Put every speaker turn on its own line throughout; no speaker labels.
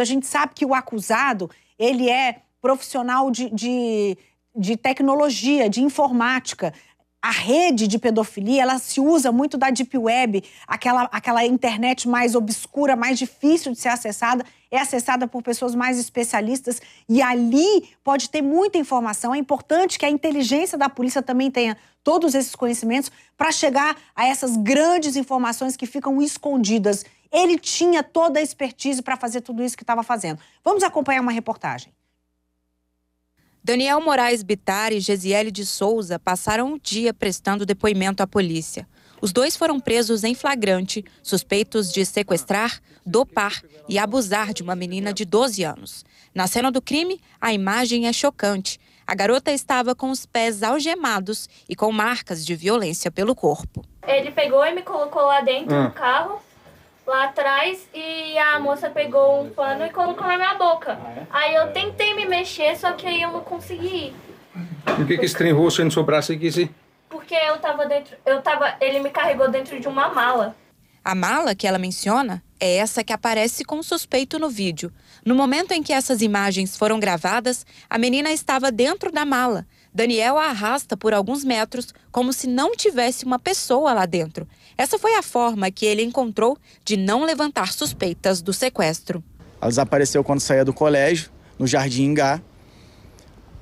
quando a gente sabe que o acusado ele é profissional de, de, de tecnologia, de informática, a rede de pedofilia ela se usa muito da deep web, aquela, aquela internet mais obscura, mais difícil de ser acessada, é acessada por pessoas mais especialistas e ali pode ter muita informação. É importante que a inteligência da polícia também tenha todos esses conhecimentos para chegar a essas grandes informações que ficam escondidas ele tinha toda a expertise para fazer tudo isso que
estava fazendo. Vamos acompanhar uma reportagem. Daniel Moraes Bitar e Gesiele de Souza passaram o dia prestando depoimento à polícia. Os dois foram presos em flagrante, suspeitos de sequestrar, dopar e abusar de uma menina de 12 anos. Na cena do crime, a imagem é chocante. A garota estava com os pés algemados e com marcas de violência pelo corpo. Ele pegou e me colocou lá dentro hum. do carro lá atrás e a moça pegou um pano e colocou na minha boca. Ah, é? Aí eu tentei me mexer, só que aí eu não consegui. Por que, que esse
trem roxo aí no seu braço aqui, sim?
Porque eu tava dentro. Eu tava. Ele me carregou dentro de uma mala. A mala que ela menciona é essa que aparece com suspeito no vídeo. No momento em que essas imagens foram gravadas, a menina estava dentro da mala. Daniel a arrasta por alguns metros, como se não tivesse uma pessoa lá dentro. Essa foi a forma que ele encontrou de não levantar suspeitas do sequestro.
Ela desapareceu quando saía do colégio, no Jardim Ingá.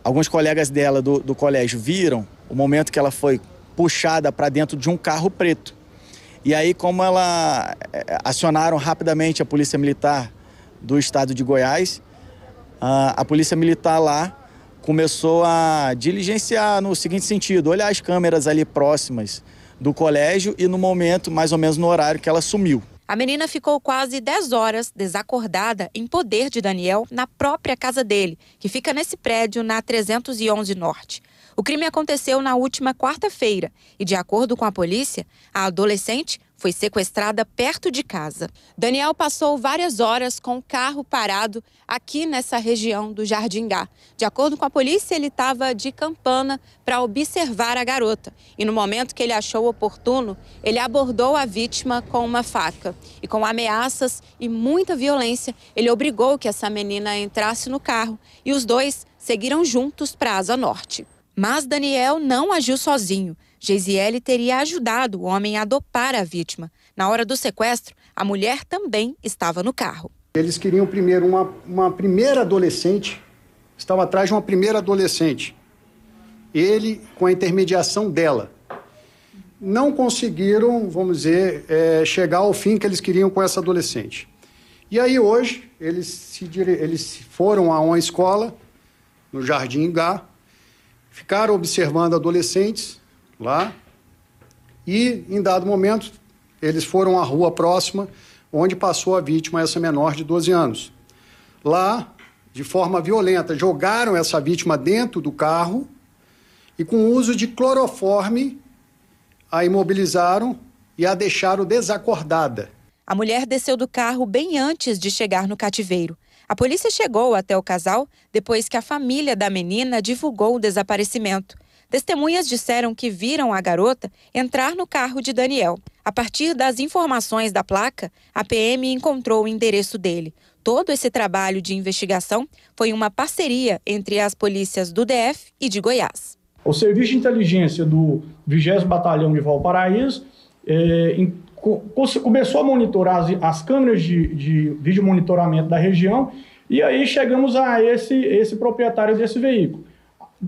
Alguns colegas dela do, do colégio viram o momento que ela foi puxada para dentro de um carro preto. E aí, como ela eh, acionaram rapidamente a Polícia Militar do estado de Goiás, a Polícia Militar lá começou a diligenciar no seguinte sentido: olhar as câmeras ali próximas, do colégio e no momento, mais ou menos no horário que ela sumiu.
A menina ficou quase 10 horas desacordada em poder de Daniel na própria casa dele, que fica nesse prédio na 311 Norte. O crime aconteceu na última quarta-feira e, de acordo com a polícia, a adolescente foi sequestrada perto de casa. Daniel passou várias horas com o carro parado aqui nessa região do Jardingá. De acordo com a polícia, ele estava de campana para observar a garota. E no momento que ele achou oportuno, ele abordou a vítima com uma faca. E com ameaças e muita violência, ele obrigou que essa menina entrasse no carro e os dois seguiram juntos para a Asa Norte. Mas Daniel não agiu sozinho. Jeziel teria ajudado o homem a dopar a vítima. Na hora do sequestro, a mulher também estava no carro.
Eles queriam primeiro uma, uma primeira adolescente, estava atrás de uma primeira adolescente. Ele com a intermediação dela. Não conseguiram, vamos dizer, é, chegar ao fim que eles queriam com essa adolescente. E aí hoje eles, se, eles foram a uma escola no Jardim Gá, Ficaram observando adolescentes lá e, em dado momento, eles foram à rua próxima, onde passou a vítima, essa menor de 12 anos. Lá, de forma violenta, jogaram essa vítima dentro do carro e, com o uso de cloroforme, a imobilizaram e a
deixaram desacordada. A mulher desceu do carro bem antes de chegar no cativeiro. A polícia chegou até o casal depois que a família da menina divulgou o desaparecimento. Testemunhas disseram que viram a garota entrar no carro de Daniel. A partir das informações da placa, a PM encontrou o endereço dele. Todo esse trabalho de investigação foi uma parceria entre as polícias do DF e de Goiás.
O Serviço de Inteligência do 20 Batalhão de Valparaíso, é, começou a monitorar as, as câmeras de, de vídeo monitoramento da região e aí chegamos a esse, esse proprietário desse veículo.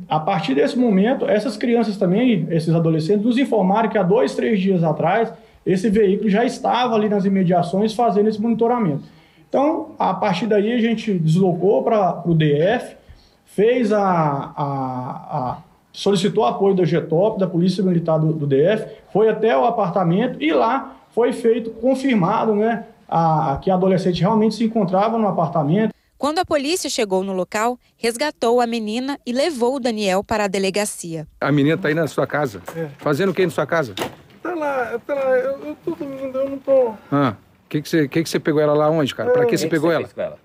A partir desse momento, essas crianças também, esses adolescentes, nos informaram que há dois, três dias atrás, esse veículo já estava ali nas imediações fazendo esse monitoramento. Então, a partir daí, a gente deslocou para o DF, fez a, a, a solicitou apoio da GETOP, da Polícia Militar do, do DF, foi até o apartamento e lá foi feito, confirmado, né, a, que a adolescente realmente se encontrava no apartamento.
Quando a polícia chegou no local, resgatou a menina e levou o Daniel para a delegacia.
A menina está aí na sua casa? É. Fazendo o que na sua casa? Tá lá, tá lá, eu, eu dormindo, eu não tô. Ah, que que você que que você pegou ela lá onde, cara? Para que, é. que você pegou que você ela? Fez com ela?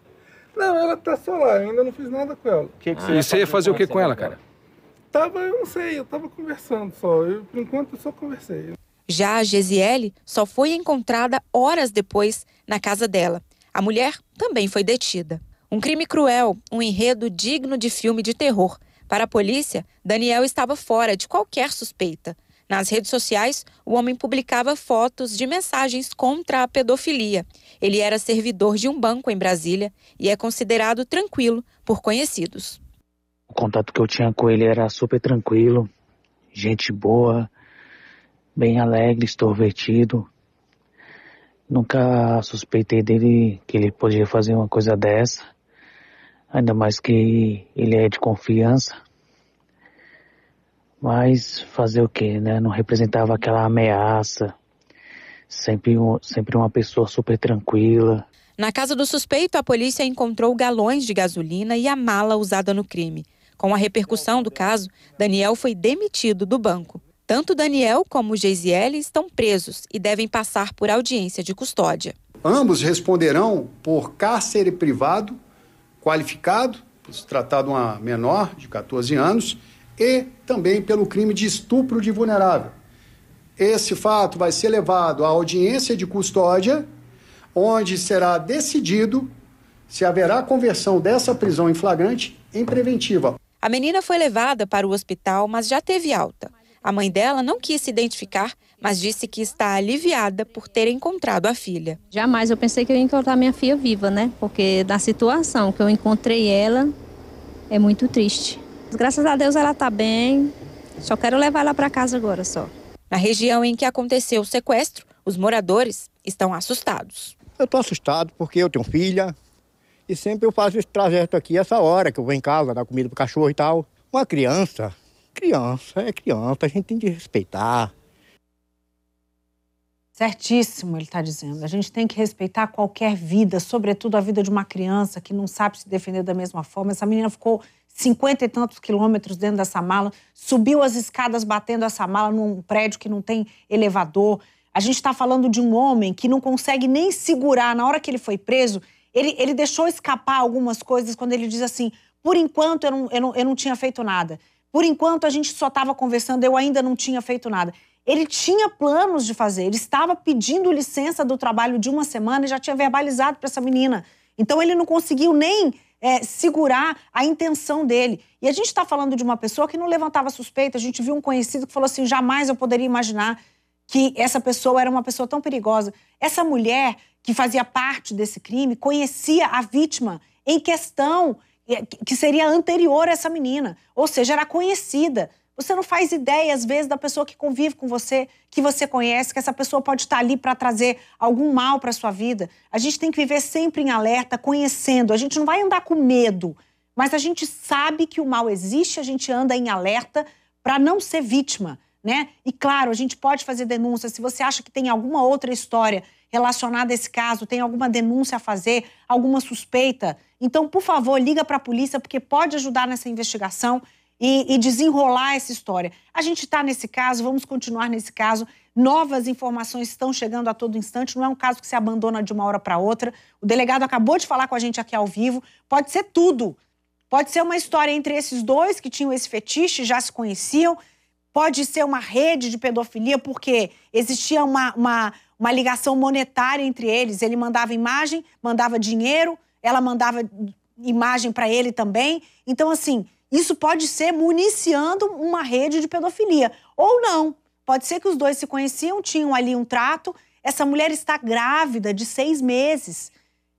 Não, ela está só lá, eu ainda não fiz nada com ela. Que que você e você ia fazer o que com ela, cara? Tava, eu não sei, eu tava conversando só. Eu, por enquanto eu só conversei.
Já a Gesiele só foi encontrada horas depois na casa dela. A mulher também foi detida. Um crime cruel, um enredo digno de filme de terror. Para a polícia, Daniel estava fora de qualquer suspeita. Nas redes sociais, o homem publicava fotos de mensagens contra a pedofilia. Ele era servidor de um banco em Brasília e é considerado tranquilo por conhecidos.
O contato que eu tinha com ele era super tranquilo, gente boa, bem alegre, extrovertido. Nunca suspeitei dele que ele podia fazer uma coisa dessa, ainda mais que ele é de confiança. Mas fazer o quê, né? Não representava aquela ameaça. Sempre, um, sempre uma pessoa super tranquila.
Na casa do suspeito, a polícia encontrou galões de gasolina e a mala usada no crime. Com a repercussão do caso, Daniel foi demitido do banco. Tanto Daniel como Geisiele estão presos e devem passar por audiência de custódia.
Ambos responderão por cárcere privado qualificado, por se tratar de uma menor de 14 anos, e também pelo crime de estupro de vulnerável. Esse fato vai ser levado à audiência de custódia, onde será decidido se haverá conversão dessa prisão em flagrante em preventiva.
A menina foi levada para o hospital, mas já teve alta. A mãe dela não quis se identificar, mas disse que está aliviada por ter encontrado a filha. Jamais eu pensei que eu ia encontrar minha filha viva, né? Porque da situação que eu encontrei ela é muito triste. Graças a Deus ela está bem. Só quero levar ela para casa agora só. Na região em que aconteceu o sequestro, os moradores estão assustados.
Eu estou assustado porque eu tenho filha e sempre eu faço esse trajeto aqui essa hora que eu vou em casa dar comida pro cachorro e tal. Uma criança criança, é criança, a gente tem de respeitar. Certíssimo, ele está dizendo. A gente tem que respeitar qualquer vida, sobretudo a vida de uma criança que não sabe se defender da mesma forma. Essa menina ficou cinquenta e tantos quilômetros dentro dessa mala, subiu as escadas batendo essa mala num prédio que não tem elevador. A gente está falando de um homem que não consegue nem segurar. Na hora que ele foi preso, ele, ele deixou escapar algumas coisas quando ele diz assim: por enquanto eu não, eu não, eu não tinha feito nada. Por enquanto, a gente só estava conversando, eu ainda não tinha feito nada. Ele tinha planos de fazer, ele estava pedindo licença do trabalho de uma semana e já tinha verbalizado para essa menina. Então, ele não conseguiu nem é, segurar a intenção dele. E a gente está falando de uma pessoa que não levantava suspeita. A gente viu um conhecido que falou assim: jamais eu poderia imaginar que essa pessoa era uma pessoa tão perigosa. Essa mulher que fazia parte desse crime conhecia a vítima em questão. É, que seria anterior a essa menina, ou seja, era conhecida. Você não faz ideia, às vezes, da pessoa que convive com você, que você conhece, que essa pessoa pode estar ali para trazer algum mal para sua vida. A gente tem que viver sempre em alerta, conhecendo. A gente não vai andar com medo, mas a gente sabe que o mal existe, a gente anda em alerta para não ser vítima né? E claro, a gente pode fazer denúncia. Se você acha que tem alguma outra história relacionada a esse caso, tem alguma denúncia a fazer, alguma suspeita, então, por favor, liga para a polícia, porque pode ajudar nessa investigação e, e desenrolar essa história. A gente está nesse caso, vamos continuar nesse caso. Novas informações estão chegando a todo instante, não é um caso que se abandona de uma hora para outra. O delegado acabou de falar com a gente aqui ao vivo. Pode ser tudo. Pode ser uma história entre esses dois que tinham esse fetiche, já se conheciam, pode ser uma rede de pedofilia, porque existia uma, uma, uma ligação monetária entre eles. Ele mandava imagem, mandava dinheiro, ela mandava imagem para ele também. Então, assim, isso pode ser municiando uma rede de pedofilia. Ou não. Pode ser que os dois se conheciam, tinham ali um trato. Essa mulher está grávida de seis meses.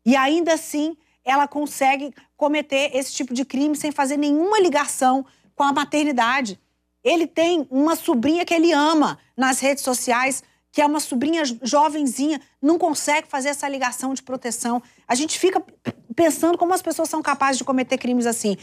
E ainda assim, ela consegue cometer esse tipo de crime sem fazer nenhuma ligação com a maternidade. Ele tem uma sobrinha que ele ama nas redes sociais, que é uma sobrinha jovenzinha, não consegue fazer essa ligação de proteção. A gente fica pensando como as pessoas são capazes de cometer crimes assim.